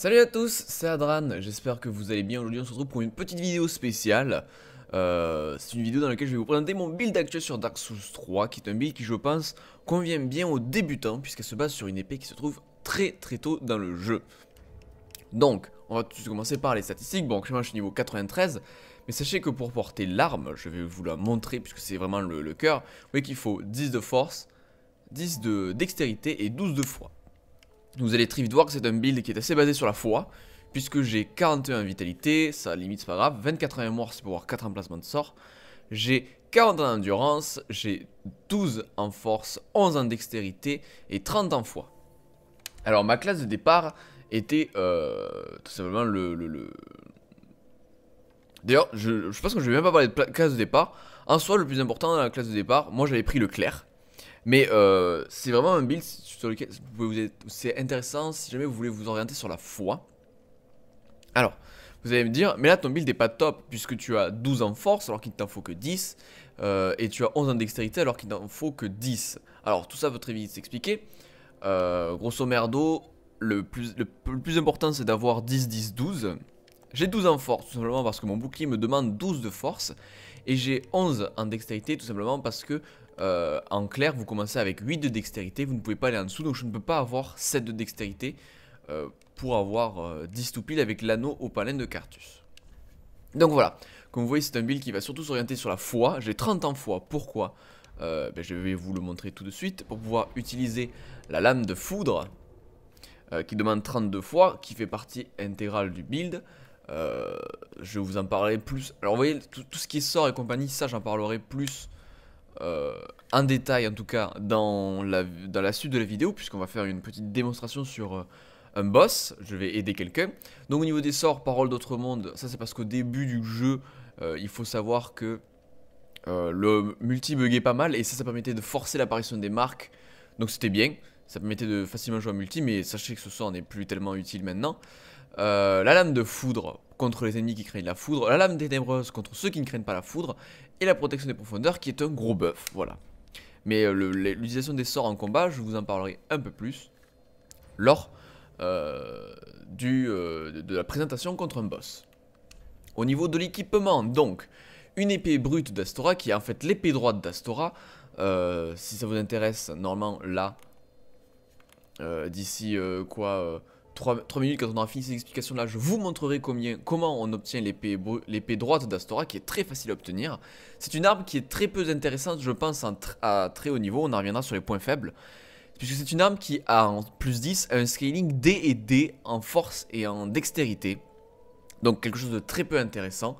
Salut à tous, c'est Adran, j'espère que vous allez bien. Aujourd'hui on se retrouve pour une petite vidéo spéciale. Euh, c'est une vidéo dans laquelle je vais vous présenter mon build actuel sur Dark Souls 3, qui est un build qui je pense convient bien aux débutants, puisqu'elle se base sur une épée qui se trouve très très tôt dans le jeu. Donc, on va tout de suite commencer par les statistiques. Bon, actuellement je suis niveau 93, mais sachez que pour porter l'arme, je vais vous la montrer puisque c'est vraiment le, le cœur, vous voyez qu'il faut 10 de force, 10 de dextérité et 12 de foi. Vous allez que c'est un build qui est assez basé sur la foi, puisque j'ai 41 vitalité, ça limite c'est pas grave, 24 en mémoire c'est pour avoir 4 emplacements de sort, j'ai 40 en endurance, j'ai 12 en force, 11 en dextérité et 30 en foi. Alors ma classe de départ était euh, tout simplement le... D'ailleurs, je, pense que je vais même pas parler de classe de départ. En soi, le plus important dans la classe de départ, moi j'avais pris le clair. Mais euh, c'est vraiment un build sur lequel vous c'est intéressant si jamais vous voulez vous orienter sur la foi. Alors, vous allez me dire, mais là ton build n'est pas top puisque tu as 12 en force alors qu'il ne t'en faut que 10 et tu as 11 en dextérité alors qu'il t'en faut que 10. Euh, alors tout ça peut très vite s'expliquer. Euh, grosso merdo, le plus, le plus important c'est d'avoir 10, 10, 12. J'ai 12 en force tout simplement parce que mon bouclier me demande 12 de force et j'ai 11 en dextérité tout simplement parce que euh, en clair, vous commencez avec 8 de dextérité, vous ne pouvez pas aller en dessous, donc je ne peux pas avoir 7 de dextérité euh, pour avoir 10 euh, avec l'anneau au palin de Cartus. Donc voilà, comme vous voyez, c'est un build qui va surtout s'orienter sur la foi. J'ai 30 en foi, pourquoi ben, Je vais vous le montrer tout de suite. Pour pouvoir utiliser la lame de foudre, qui demande 32 fois, qui fait partie intégrale du build. je vous en parlerai plus. Alors vous voyez, tout, tout ce qui est sort et compagnie, ça j'en parlerai plus euh, un détail en tout cas dans la, dans la suite de la vidéo puisqu'on va faire une petite démonstration sur euh, un boss, je vais aider quelqu'un. Donc au niveau des sorts, parole d'autre monde, ça c'est parce qu'au début du jeu, euh, il faut savoir que le multi buguait pas mal et ça ça permettait de forcer l'apparition des marques, donc c'était bien, ça permettait de facilement jouer à multi mais sachez que ce sort n'est plus tellement utile maintenant. Euh, la lame de foudre contre les ennemis qui craignent la foudre, la lame ténébreuse contre ceux qui ne craignent pas la foudre, et la protection des profondeurs qui est un gros buff, voilà. Mais euh, l'utilisation des sorts en combat, je vous en parlerai un peu plus lors euh, du, de la présentation contre un boss. Au niveau de l'équipement, donc, une épée brute d'Astora, qui est en fait l'épée droite d'Astora, si ça vous intéresse, normalement là, d'ici quoi 3, minutes quand on aura fini ces explication là, je vous montrerai combien, comment on obtient l'épée droite d'Astora qui est très facile à obtenir. C'est une arme qui est très peu intéressante je pense à très haut niveau, on en reviendra sur les points faibles. Puisque c'est une arme qui a en plus 10 un scaling D et D en force et en dextérité. Donc quelque chose de très peu intéressant.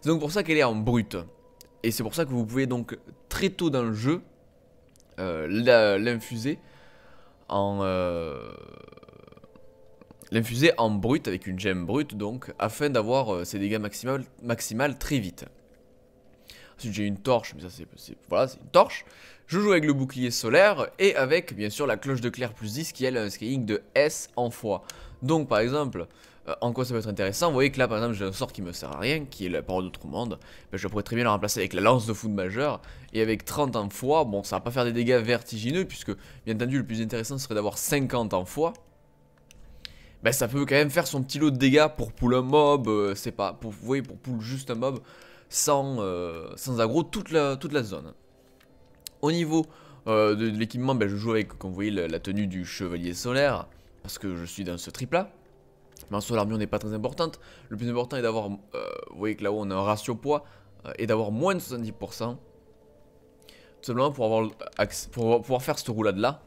C'est donc pour ça qu'elle est en brut. Et c'est pour ça que vous pouvez donc très tôt dans le jeu euh, l'infuser en... Euh L'infuser en brut avec une gemme brute donc, afin d'avoir ses euh, dégâts maximal, maximal très vite. Ensuite j'ai une torche, mais ça c'est... Voilà, c'est une torche. Je joue avec le bouclier solaire et avec bien sûr la cloche de clair plus 10 qui elle a un scaling de S en fois. Donc par exemple, euh, en quoi ça peut être intéressant Vous voyez que là par exemple j'ai un sort qui me sert à rien, qui est la parole d'autre monde. Ben, je pourrais très bien le remplacer avec la lance de foot majeure. Et avec 30 en fois, bon ça va pas faire des dégâts vertigineux puisque bien entendu le plus intéressant serait d'avoir 50 en fois bah, ça peut quand même faire son petit lot de dégâts pour pull un mob, euh, c'est pas, pour, vous voyez, pour pull juste un mob, sans, euh, sans aggro toute la, toute la zone. Au niveau euh, de, l'équipement, bah, je joue avec, comme vous voyez, la, tenue du chevalier solaire, parce que je suis dans ce triple là Mais en soi, l'armure n'est pas très importante. Le plus important est d'avoir, vous voyez que là-haut, on a un ratio poids, et d'avoir moins de 70%. seulement pour, avoir pour pouvoir faire cette roulade-là,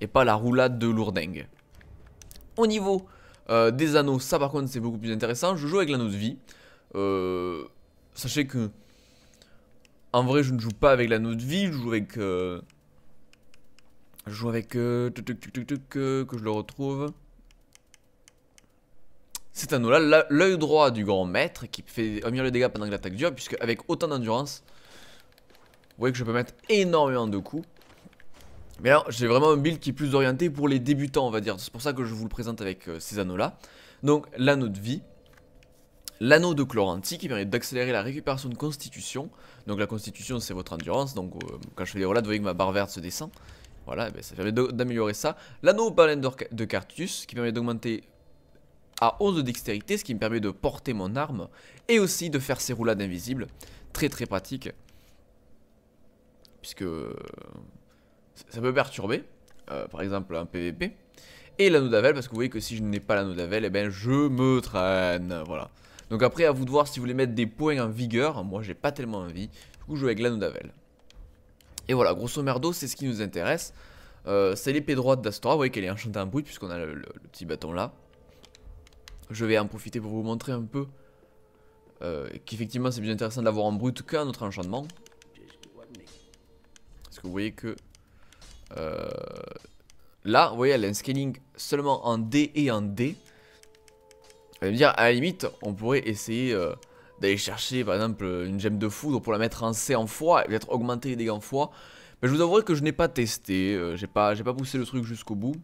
et pas la roulade de lourdingue. Au niveau euh, des anneaux, ça par contre c'est beaucoup plus intéressant. Je joue avec l'anneau de vie. Euh, sachez que en vrai je ne joue pas avec l'anneau de vie, je joue avec... Euh, je joue avec... que je le retrouve. Cet anneau-là, l'œil droit du grand maître qui fait un les dégâts pendant que l'attaque dure, puisque avec autant d'endurance, vous voyez que je peux mettre énormément de coups. Mais alors, j'ai vraiment un build qui est plus orienté pour les débutants, on va dire. C'est pour ça que je vous le présente avec euh, ces anneaux-là. Donc, l'anneau de vie, l'anneau de chloranti qui permet d'accélérer la récupération de constitution. Donc, la constitution, c'est votre endurance. Donc, euh, quand je fais des roulades, vous voyez que ma barre verte se descend. Voilà, eh ben, ça permet d'améliorer ça. L'anneau baleine de Cartus qui permet d'augmenter à 11 de dextérité, ce qui me permet de porter mon arme et aussi de faire ces roulades invisibles. Très très pratique puisque euh, ça peut perturber, euh, par exemple un PVP. Et l'anneau d'avel, parce que vous voyez que si je n'ai pas l'anneau d'avel, eh ben je me traîne, voilà. Donc après, à vous de voir si vous voulez mettre des points en vigueur, moi j'ai pas tellement envie, du coup je joue avec l'anneau d'avel. Et voilà, grosso merdo, c'est ce qui nous intéresse. Euh, c'est l'épée droite d'Astora, vous voyez qu'elle est enchantée en brut puisqu'on a le, petit bâton là. Je vais en profiter pour vous montrer un peu euh, qu'effectivement c'est plus intéressant de l'avoir en brut qu'un autre enchantement. Parce que vous voyez que euh, là, vous voyez, elle a un scaling seulement en D et en D. Vous dire, à la limite, on pourrait essayer euh, d'aller chercher, par exemple, une gemme de foudre pour la mettre en C en fois, et peut-être augmenter les dégâts en fois. Mais je vous avouerai que je n'ai pas testé, euh, j'ai pas, pas poussé le truc jusqu'au bout.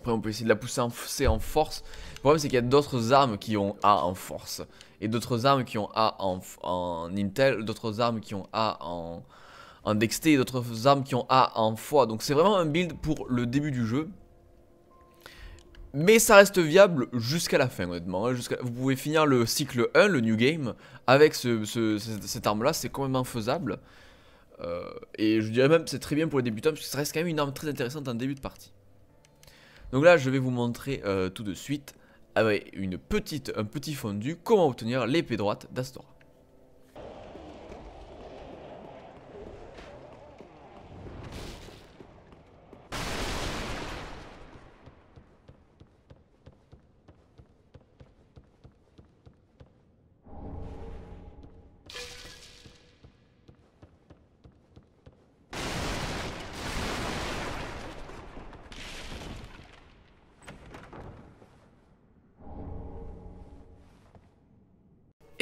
Après, on peut essayer de la pousser en C en force. Le problème, c'est qu'il y a d'autres armes qui ont A en force. Et d'autres armes qui ont A en Intel, d'autres armes qui ont A en, en dexté et d'autres armes qui ont A en fois. Donc c'est vraiment un build pour le début du jeu. Mais ça reste viable jusqu'à la fin honnêtement. Hein, vous pouvez finir le cycle 1, le new game, avec cette arme là, c'est quand même faisable. Euh, et je dirais même c'est très bien pour les débutants parce que ça reste quand même une arme très intéressante en début de partie. Donc là je vais vous montrer euh, tout de suite avec une petite, un petit fondu comment obtenir l'épée droite d'Astora.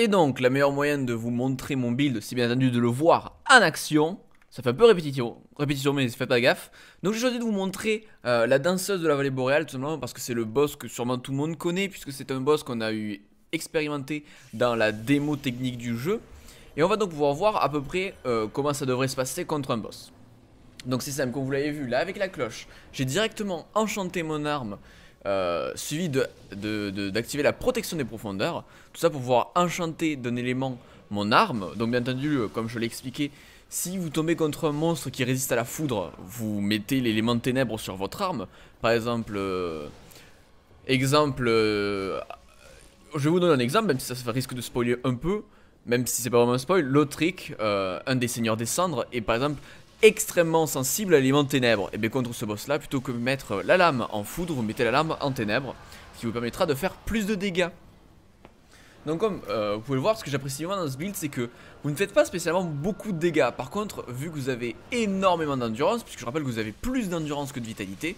Et donc, la meilleure moyenne de vous montrer mon build, c'est bien entendu de le voir en action. Ça fait un peu répétition, répétition mais faites pas gaffe. Donc j'ai choisi de vous montrer euh, la danseuse de la vallée boréale, tout simplement parce que c'est le boss que sûrement tout le monde connaît, puisque c'est un boss qu'on a eu expérimenté dans la démo technique du jeu. Et on va donc pouvoir voir à peu près euh, comment ça devrait se passer contre un boss. Donc c'est simple, comme vous l'avez vu, là avec la cloche, j'ai directement enchanté mon arme euh, suivi de d'activer la protection des profondeurs. Tout ça pour pouvoir enchanter d'un élément mon arme. Donc bien entendu, euh, comme je l'ai expliqué, si vous tombez contre un monstre qui résiste à la foudre, vous mettez l'élément ténèbres sur votre arme. Par exemple, euh, exemple, je vais vous donner un exemple, même si ça, risque de spoiler un peu. Même si c'est pas vraiment un spoil, l'autre trick, un des seigneurs des cendres, et par exemple extrêmement sensible à l'élément ténèbres. Et bien contre ce boss là, plutôt que mettre la lame en foudre, vous mettez la lame en ténèbres, ce qui vous permettra de faire plus de dégâts. Donc comme euh, vous pouvez le voir, ce que j'apprécie vraiment dans ce build, c'est que vous ne faites pas spécialement beaucoup de dégâts. Par contre, vu que vous avez énormément d'endurance, puisque je rappelle que vous avez plus d'endurance que de vitalité,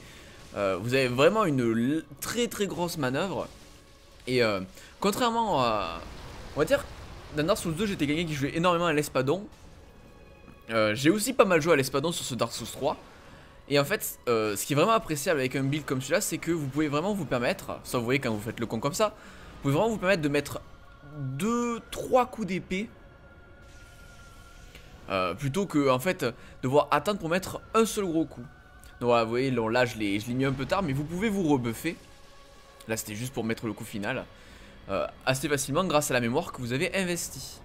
euh, vous avez vraiment une très très grosse manœuvre. Et euh, contrairement à... On va dire, dans Dark Souls 2, j'étais quelqu'un qui jouait énormément à l'espadon, euh, j'ai aussi pas mal joué à l'espadon sur ce Dark Souls 3. Et en fait, euh, ce qui est vraiment appréciable avec un build comme celui-là, c'est que vous pouvez vraiment vous permettre, ça vous voyez quand vous faites le con comme ça, vous pouvez vraiment vous permettre de mettre 2-3 coups d'épée euh, plutôt que en fait devoir attendre pour mettre un seul gros coup. Donc vous voyez, là je l'ai mis un peu tard, mais vous pouvez vous rebuffer. Là c'était juste pour mettre le coup final. assez facilement grâce à la mémoire que vous avez investie.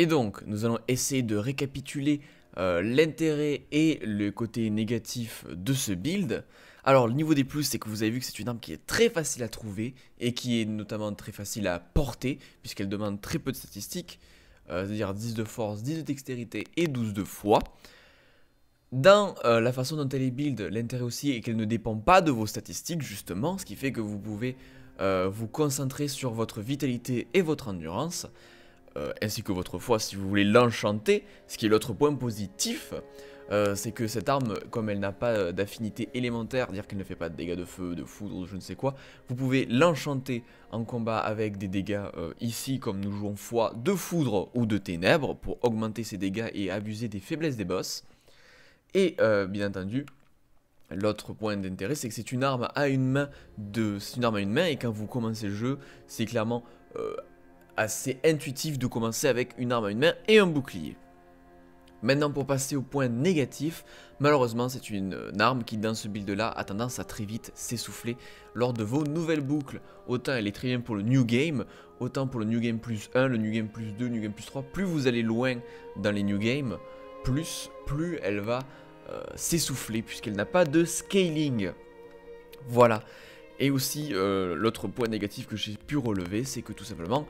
Et donc, nous allons essayer de récapituler euh, l'intérêt et le côté négatif de ce build. Alors le niveau des plus c'est que vous avez vu que c'est une arme qui est très facile à trouver et qui est notamment très facile à porter puisqu'elle demande très peu de statistiques, euh, c'est-à-dire 10 de force, 10 de dextérité et 12 de foi. Dans euh, la façon dont elle est build, l'intérêt aussi est qu'elle ne dépend pas de vos statistiques justement, ce qui fait que vous pouvez vous concentrer sur votre vitalité et votre endurance. Euh, ainsi que votre foi si vous voulez l'enchanter, ce qui est l'autre point positif, euh, c'est que cette arme, comme elle n'a pas euh, d'affinité élémentaire, dire qu'elle ne fait pas de dégâts de feu, de foudre, je ne sais quoi, vous pouvez l'enchanter en combat avec des dégâts ici, comme nous jouons foi de foudre ou de ténèbres, pour augmenter ses dégâts et abuser des faiblesses des boss. Et bien entendu, L'autre point d'intérêt, c'est que c'est une arme à une main de, c'est une arme à une main et quand vous commencez le jeu, c'est clairement assez intuitif de commencer avec une arme à une main et un bouclier. Maintenant pour passer au point négatif, malheureusement c'est une arme qui dans ce build là a tendance à très vite s'essouffler lors de vos nouvelles boucles. Autant elle est très bien pour le New Game, autant pour le New Game plus 1, le New Game plus 2, le New Game plus 3, plus vous allez loin dans les New games, plus, plus elle va euh, s'essouffler puisqu'elle n'a pas de scaling. Voilà. Et aussi, euh, l'autre point négatif que j'ai pu relever, c'est que tout simplement,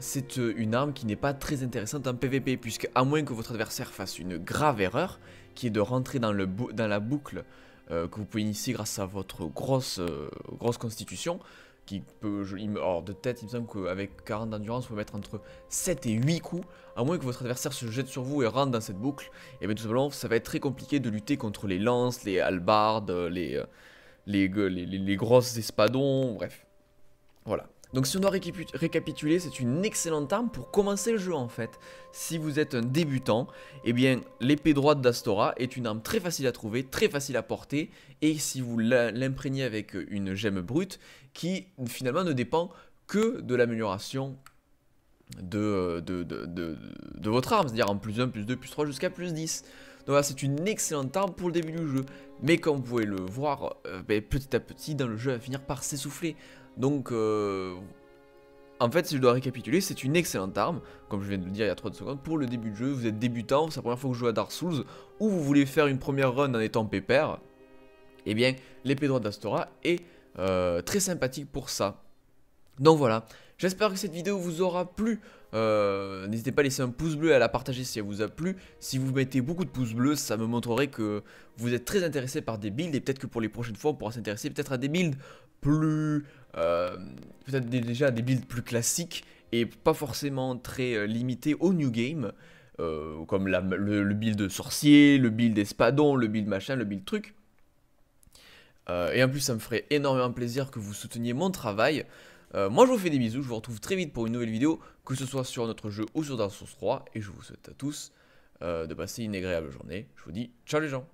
c'est euh, une arme qui n'est pas très intéressante en PvP, puisque à moins que votre adversaire fasse une grave erreur, qui est de rentrer dans, la boucle euh, que vous pouvez initier grâce à votre grosse, euh, grosse constitution, qui peut, hors de tête, il me semble qu'avec 40 d'endurance, vous pouvez mettre entre 7 et 8 coups, à moins que votre adversaire se jette sur vous et rentre dans cette boucle, et eh bien tout simplement, ça va être très compliqué de lutter contre les lances, les halbardes, les, les grosses espadons, bref. Voilà. Donc si on doit récapituler, c'est une excellente arme pour commencer le jeu en fait. Si vous êtes un débutant, eh bien l'épée droite d'Astora est une arme très facile à trouver, très facile à porter, et si vous l'imprégnez avec une gemme brute, qui finalement ne dépend que de l'amélioration de votre arme, c'est-à-dire en plus 1, plus 2, plus 3 jusqu'à plus 10. Donc voilà, c'est une excellente arme pour le début du jeu. Mais comme vous pouvez le voir, euh, ben, petit à petit dans le jeu, elle va finir par s'essouffler. Donc, euh, en fait, si je dois récapituler, c'est une excellente arme, comme je viens de le dire il y a 30 secondes, pour le début de jeu, vous êtes débutant, c'est la première fois que vous jouez à Dark Souls, ou vous voulez faire une première run en étant pépère, eh bien, l'épée droite d'Astora est euh, très sympathique pour ça. Donc voilà, j'espère que cette vidéo vous aura plu. Euh, n'hésitez pas à laisser un pouce bleu et à la partager si elle vous a plu. Si vous mettez beaucoup de pouces bleus, ça me montrerait que vous êtes très intéressé par des builds et peut-être que pour les prochaines fois, on pourra s'intéresser peut-être à des builds plus euh, peut-être déjà des builds plus classiques et pas forcément très euh, limités au new game, euh, comme le, build build sorcier, le build espadon, le build machin, le build truc. et en plus, ça me ferait énormément plaisir que vous souteniez mon travail. moi je vous fais des bisous, je vous retrouve très vite pour une nouvelle vidéo, que ce soit sur notre jeu ou sur Dark Souls 3, et je vous souhaite à tous de passer une agréable journée. Je vous dis ciao les gens